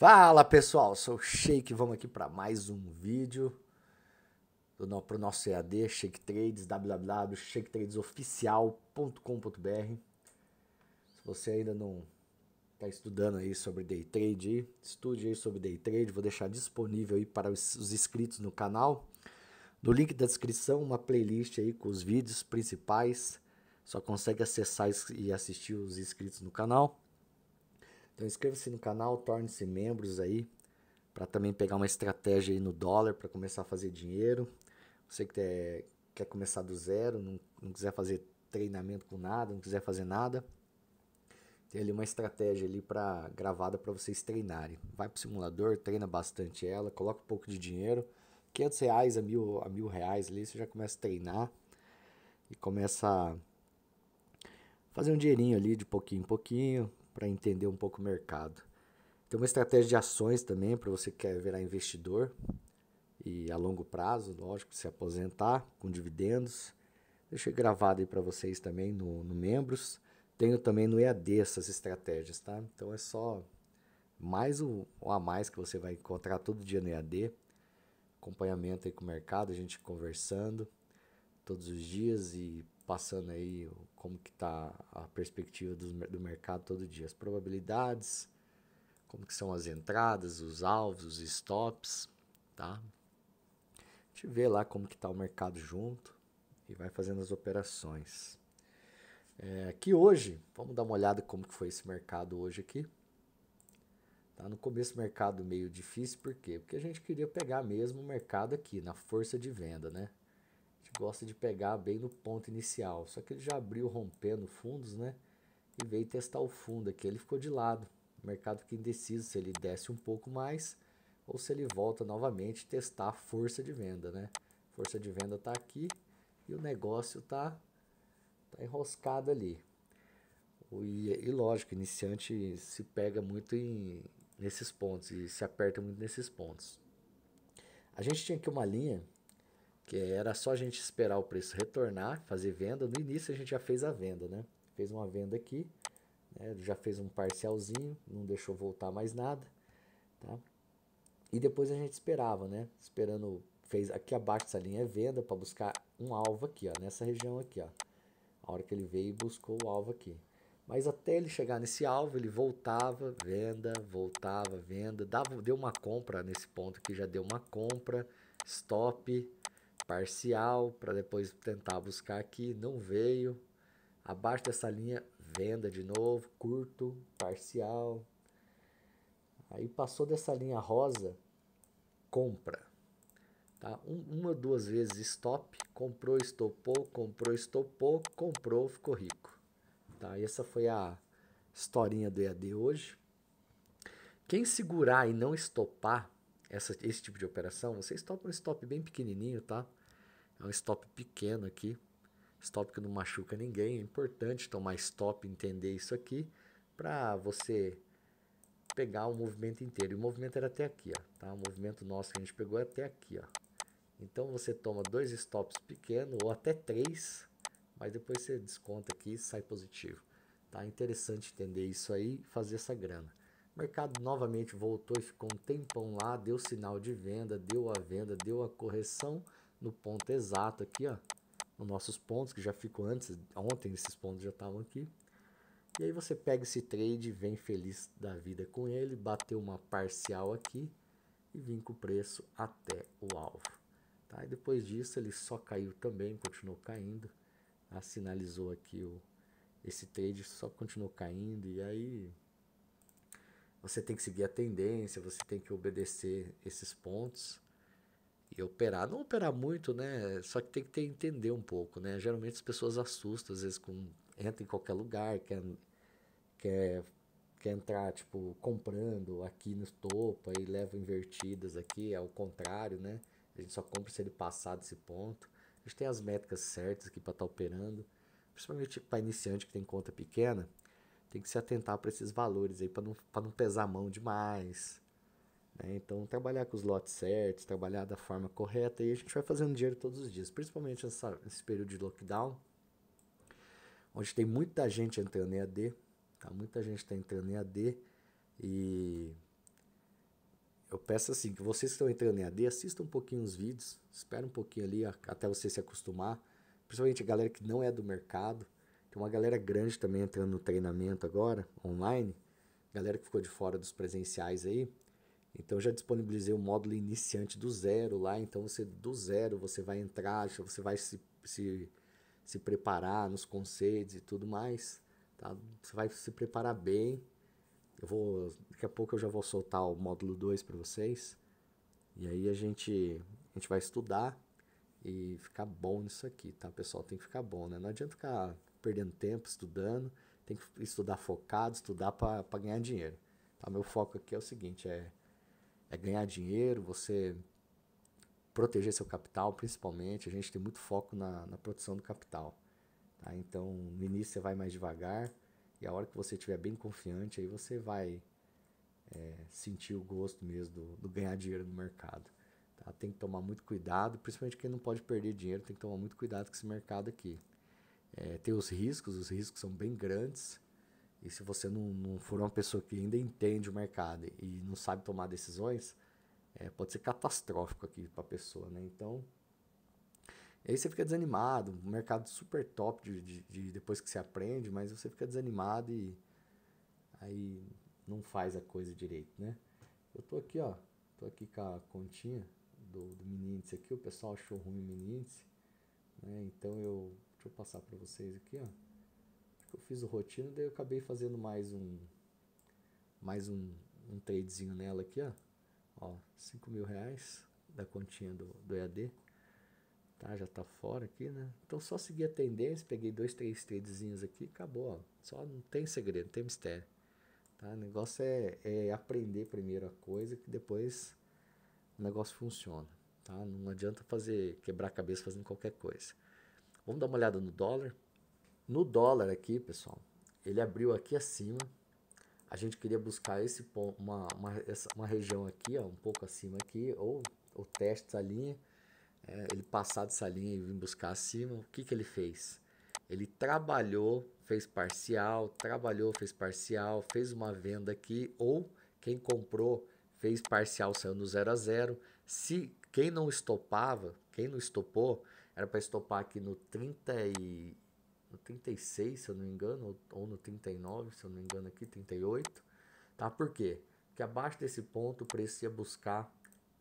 Fala pessoal, sou o Shake, vamos aqui para mais um vídeo para o nosso EAD Shake Trades, www.shaketradesoficial.com.br. Se você ainda não está estudando aí sobre day trade, estude aí sobre day trade, vou deixar disponível aí para os inscritos no canal. No link da descrição, uma playlist aí com os vídeos principais, só consegue acessar e assistir os inscritos no canal. Então inscreva-se no canal, torne-se membros aí para também pegar uma estratégia aí no dólar para começar a fazer dinheiro. Você que quer, quer começar do zero, não, não quiser fazer treinamento com nada, não quiser fazer nada, tem ali uma estratégia ali para gravada para vocês treinarem. Vai pro simulador, treina bastante ela, coloca um pouco de dinheiro, 500 reais a mil, a mil reais ali, você já começa a treinar e começa a fazer um dinheirinho ali de pouquinho em pouquinho, para entender um pouco o mercado. Tem uma estratégia de ações também para você que quer virar investidor e a longo prazo, lógico, se aposentar com dividendos. Deixei gravado aí para vocês também no, no Membros. Tenho também no EAD essas estratégias, tá? Então é só mais um, um a mais que você vai encontrar todo dia no EAD. Acompanhamento aí com o mercado, a gente conversando todos os dias e passando aí como que está a perspectiva do, do mercado todo dia, as probabilidades, como que são as entradas, os alvos, os stops, tá? A gente vê lá como que está o mercado junto e vai fazendo as operações. É, aqui hoje, vamos dar uma olhada como que foi esse mercado hoje aqui. Tá? No começo mercado meio difícil, por quê? Porque a gente queria pegar mesmo o mercado aqui, na força de venda, né? gente gosta de pegar bem no ponto inicial. Só que ele já abriu rompendo fundos, né? E veio testar o fundo aqui. Ele ficou de lado. O mercado fica indeciso se ele desce um pouco mais ou se ele volta novamente testar a força de venda, né? Força de venda está aqui e o negócio está tá enroscado ali. E, e lógico, iniciante se pega muito em, nesses pontos e se aperta muito nesses pontos. A gente tinha aqui uma linha que era só a gente esperar o preço retornar, fazer venda. No início a gente já fez a venda, né? Fez uma venda aqui, né? já fez um parcialzinho, não deixou voltar mais nada, tá? E depois a gente esperava, né? Esperando, fez aqui abaixo dessa linha é venda para buscar um alvo aqui, ó, nessa região aqui, ó. A hora que ele veio e buscou o alvo aqui. Mas até ele chegar nesse alvo, ele voltava, venda, voltava, venda, dava, deu uma compra nesse ponto aqui, já deu uma compra, stop, parcial para depois tentar buscar aqui, não veio. Abaixo dessa linha, venda de novo, curto, parcial. Aí passou dessa linha rosa, compra. Tá? Um, uma, duas vezes stop, comprou, estopou, comprou, estopou, comprou, ficou rico. Tá? E essa foi a historinha do EAD hoje. Quem segurar e não estopar essa, esse tipo de operação, você estopa um stop bem pequenininho, tá? É um stop pequeno aqui. Stop que não machuca ninguém. É importante tomar stop, entender isso aqui, para você pegar o movimento inteiro. E o movimento era até aqui, ó, tá? O movimento nosso que a gente pegou é até aqui, ó. Então você toma dois stops pequenos ou até três, mas depois você desconta aqui e sai positivo. Tá interessante entender isso aí, fazer essa grana. O mercado novamente voltou e ficou um tempão lá, deu sinal de venda, deu a venda, deu a correção no ponto exato aqui, ó, nos nossos pontos, que já ficou antes, ontem esses pontos já estavam aqui. E aí você pega esse trade, vem feliz da vida com ele, bateu uma parcial aqui e vim com o preço até o alvo. Tá? E depois disso ele só caiu também, continuou caindo, tá? sinalizou aqui o, esse trade, só continuou caindo e aí você tem que seguir a tendência, você tem que obedecer esses pontos operar. Não operar muito, né? Só que tem que ter, entender um pouco, né? Geralmente as pessoas assustam, às vezes, com, entra em qualquer lugar, quer, quer, quer entrar, tipo, comprando aqui no topo, aí leva invertidas aqui, é o contrário, né? A gente só compra se ele passar desse ponto. A gente tem as métricas certas aqui para estar tá operando. Principalmente para iniciante que tem conta pequena, tem que se atentar para esses valores aí, para não, não pesar a mão demais né? então, trabalhar com os lotes certos, trabalhar da forma correta, e a gente vai fazendo dinheiro todos os dias, principalmente nessa, nesse período de lockdown, onde tem muita gente entrando em AD, tá? muita gente está entrando em AD, e eu peço assim, que vocês que estão entrando em AD, assistam um pouquinho os vídeos, espera um pouquinho ali até você se acostumar, principalmente a galera que não é do mercado, tem uma galera grande também entrando no treinamento agora, online, galera que ficou de fora dos presenciais aí, então já disponibilizei o módulo iniciante do zero lá, então você do zero você vai entrar, você vai se, se, se preparar nos conceitos e tudo mais, tá? Você vai se preparar bem. Eu vou daqui a pouco eu já vou soltar o módulo 2 para vocês. E aí a gente a gente vai estudar e ficar bom nisso aqui, tá? pessoal tem que ficar bom, né? Não adianta ficar perdendo tempo estudando, tem que estudar focado, estudar para ganhar dinheiro. Tá? Meu foco aqui é o seguinte, é é ganhar dinheiro, você proteger seu capital, principalmente. A gente tem muito foco na, na proteção do capital. Tá? Então, no início você vai mais devagar e a hora que você estiver bem confiante, aí você vai é, sentir o gosto mesmo do, do ganhar dinheiro no mercado. Tá? Tem que tomar muito cuidado, principalmente quem não pode perder dinheiro, tem que tomar muito cuidado com esse mercado aqui. É, tem os riscos, os riscos são bem grandes. E se você não, não for uma pessoa que ainda entende o mercado e não sabe tomar decisões, é, pode ser catastrófico aqui para a pessoa, né? Então, aí você fica desanimado. Um mercado super top de, de, de depois que você aprende, mas você fica desanimado e aí não faz a coisa direito, né? Eu tô aqui, ó, tô aqui com a continha do, do mini índice aqui, o pessoal achou ruim o mini índice, né? Então eu, deixa eu passar para vocês aqui, ó eu fiz o rotina, daí eu acabei fazendo mais um mais um, um tradezinho nela aqui, ó. Ó, 5 mil reais da continha do, do EAD. Tá, já tá fora aqui, né? Então só segui a tendência, peguei dois, três tradezinhos aqui acabou, ó. Só não tem segredo, não tem mistério. Tá? O negócio é, é aprender primeiro a coisa que depois o negócio funciona. Tá? Não adianta fazer quebrar a cabeça fazendo qualquer coisa. Vamos dar uma olhada no dólar. No dólar aqui, pessoal, ele abriu aqui acima. A gente queria buscar esse ponto, uma, uma, essa, uma região aqui, ó, um pouco acima aqui, ou o teste dessa linha. É, ele passar dessa linha e vir buscar acima. O que, que ele fez? Ele trabalhou, fez parcial, trabalhou, fez parcial, fez uma venda aqui, ou quem comprou fez parcial, saiu no 0 a 0. Se quem não estopava, quem não estopou, era para estopar aqui no 30 e no 36, se eu não me engano, ou, ou no 39, se eu não me engano aqui, 38. Tá? Por quê? Porque abaixo desse ponto o preço ia buscar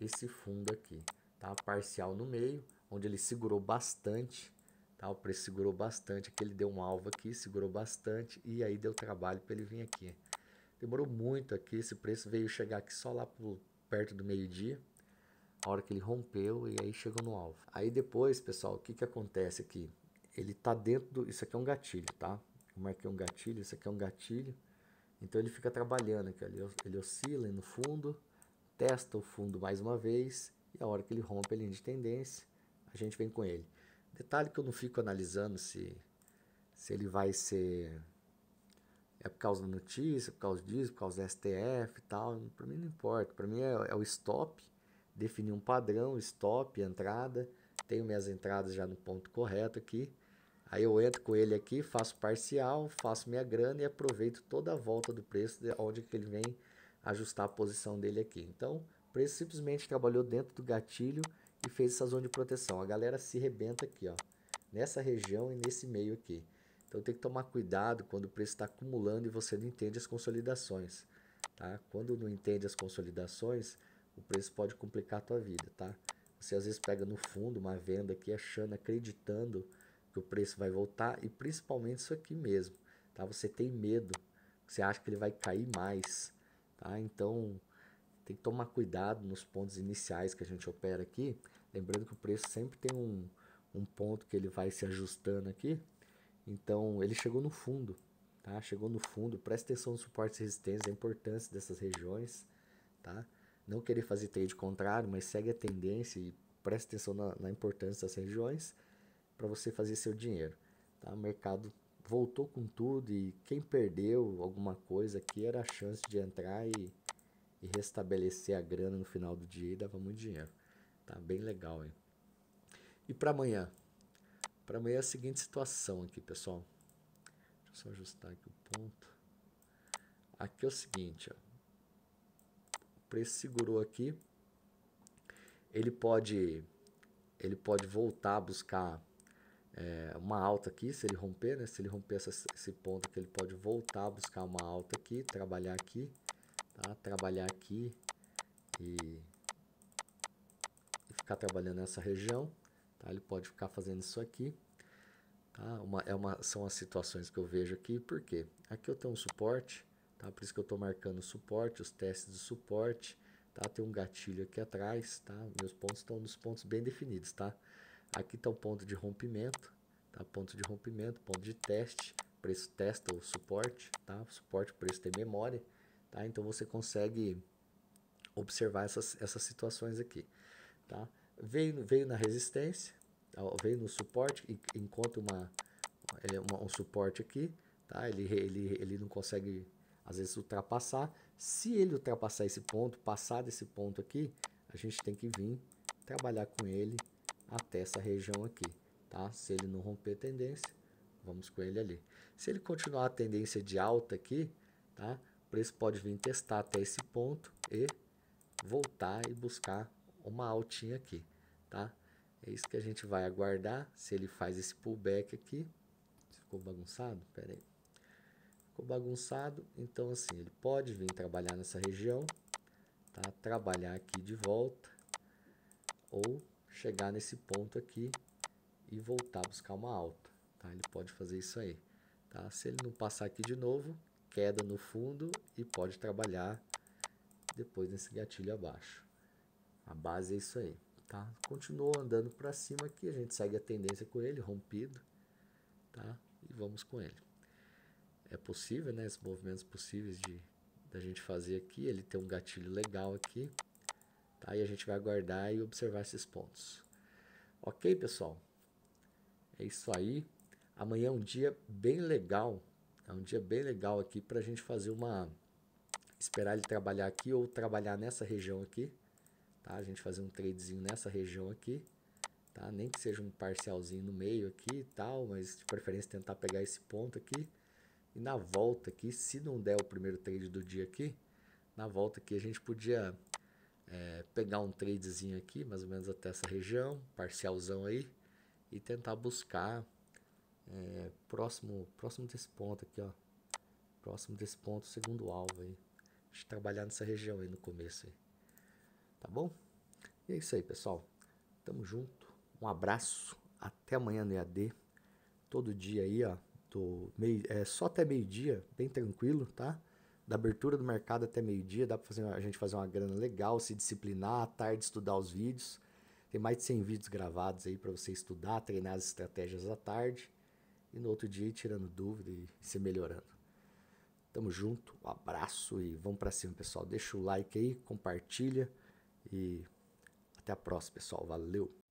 esse fundo aqui, tá? Parcial no meio, onde ele segurou bastante, tá? O preço segurou bastante, aqui ele deu um alvo aqui, segurou bastante e aí deu trabalho para ele vir aqui. Demorou muito aqui, esse preço veio chegar aqui só lá pro, perto do meio-dia, a hora que ele rompeu e aí chegou no alvo. Aí depois, pessoal, o que que acontece aqui? ele está dentro do, isso aqui é um gatilho, tá? Eu marquei um gatilho, isso aqui é um gatilho. Então ele fica trabalhando aqui, ele, ele oscila no fundo, testa o fundo mais uma vez e a hora que ele rompe a linha de tendência, a gente vem com ele. Detalhe que eu não fico analisando se, se ele vai ser. É por causa da notícia, por causa disso, por causa da STF e tal. Para mim não importa. Para mim é, é, o stop, definir um padrão, stop, entrada. Tenho minhas entradas já no ponto correto aqui. Aí eu entro com ele aqui, faço parcial, faço minha grana e aproveito toda a volta do preço onde que ele vem ajustar a posição dele aqui. Então, o preço simplesmente trabalhou dentro do gatilho e fez essa zona de proteção. A galera se rebenta aqui, ó, nessa região e nesse meio aqui. Então tem que tomar cuidado quando o preço está acumulando e você não entende as consolidações, tá? Quando não entende as consolidações, o preço pode complicar a tua vida, tá? Você às vezes pega no fundo uma venda aqui achando, acreditando que o preço vai voltar e principalmente isso aqui mesmo, tá? Você tem medo, você acha que ele vai cair mais, tá? Então tem que tomar cuidado nos pontos iniciais que a gente opera aqui, lembrando que o preço sempre tem um, um ponto que ele vai se ajustando aqui, então ele chegou no fundo, tá? Chegou no fundo, presta atenção no suporte e resistência, a importância dessas regiões, tá? Não querer fazer trade contrário, mas segue a tendência e presta atenção na, na importância das regiões para você fazer seu dinheiro. Tá? O mercado voltou com tudo e quem perdeu alguma coisa aqui era a chance de entrar e, e restabelecer a grana no final do dia e dava muito dinheiro. Tá bem legal, hein? E para amanhã? Para amanhã é a seguinte situação aqui, pessoal. Deixa eu só ajustar aqui o ponto. Aqui é o seguinte, ó. O preço segurou aqui. Ele pode ele pode voltar a buscar é, uma alta aqui, se ele romper, né? Se ele romper essa, esse ponto aqui, ele pode voltar a buscar uma alta aqui, trabalhar aqui, tá? Trabalhar aqui e, e ficar trabalhando nessa região, tá? Ele pode ficar fazendo isso aqui, tá? Uma, é uma, são as situações que eu vejo aqui, por quê? Aqui eu tenho um suporte, tá? Por isso que eu estou marcando o suporte, os testes de suporte, tá? Tem um gatilho aqui atrás, tá? Meus pontos estão nos pontos bem definidos, tá? Aqui está o ponto de rompimento, tá? ponto de rompimento, ponto de teste, preço testa o suporte, tá? suporte, preço tem memória, tá? Então você consegue observar essas, essas situações aqui, tá? Veio, veio na resistência, veio no suporte, encontra uma, é, uma, um suporte aqui, tá? Ele, ele, ele não consegue, às vezes, ultrapassar. Se ele ultrapassar esse ponto, passar desse ponto aqui, a gente tem que vir trabalhar com ele até essa região aqui, tá? Se ele não romper tendência, vamos com ele ali. Se ele continuar a tendência de alta aqui, tá? O preço pode vir testar até esse ponto e voltar e buscar uma altinha aqui, tá? É isso que a gente vai aguardar, se ele faz esse pullback aqui. Ficou bagunçado? Pera aí. Ficou bagunçado, então assim, ele pode vir trabalhar nessa região, tá? Trabalhar aqui de volta ou chegar nesse ponto aqui e voltar a buscar uma alta. Tá? Ele pode fazer isso aí. Tá? Se ele não passar aqui de novo, queda no fundo e pode trabalhar depois nesse gatilho abaixo. A base é isso aí. Tá? Continua andando para cima aqui, a gente segue a tendência com ele, rompido. Tá? E vamos com ele. É possível, né? Esses movimentos possíveis de da gente fazer aqui. Ele tem um gatilho legal aqui, Tá? E a gente vai aguardar e observar esses pontos. Ok, pessoal? É isso aí. Amanhã é um dia bem legal. É um dia bem legal aqui para a gente fazer uma. Esperar ele trabalhar aqui ou trabalhar nessa região aqui. Tá? A gente fazer um tradezinho nessa região aqui. Tá? Nem que seja um parcialzinho no meio aqui e tal, mas de preferência tentar pegar esse ponto aqui. E na volta aqui, se não der o primeiro trade do dia aqui, na volta aqui a gente podia é, pegar um tradezinho aqui, mais ou menos até essa região, parcialzão aí, e tentar buscar é, próximo, próximo desse ponto aqui, ó. Próximo desse ponto, segundo alvo aí. Deixa trabalhar nessa região aí no começo aí. Tá bom? E é isso aí, pessoal. Tamo junto. Um abraço. Até amanhã no EAD. Todo dia aí, ó. Do meio, é, só até meio-dia, bem tranquilo, tá? da abertura do mercado até meio-dia, dá para a gente fazer uma grana legal, se disciplinar, à tarde estudar os vídeos. Tem mais de 100 vídeos gravados aí para você estudar, treinar as estratégias à tarde e no outro dia ir tirando dúvida e se melhorando. Tamo junto, um abraço e vamos para cima, pessoal. Deixa o like aí, compartilha e até a próxima, pessoal. Valeu.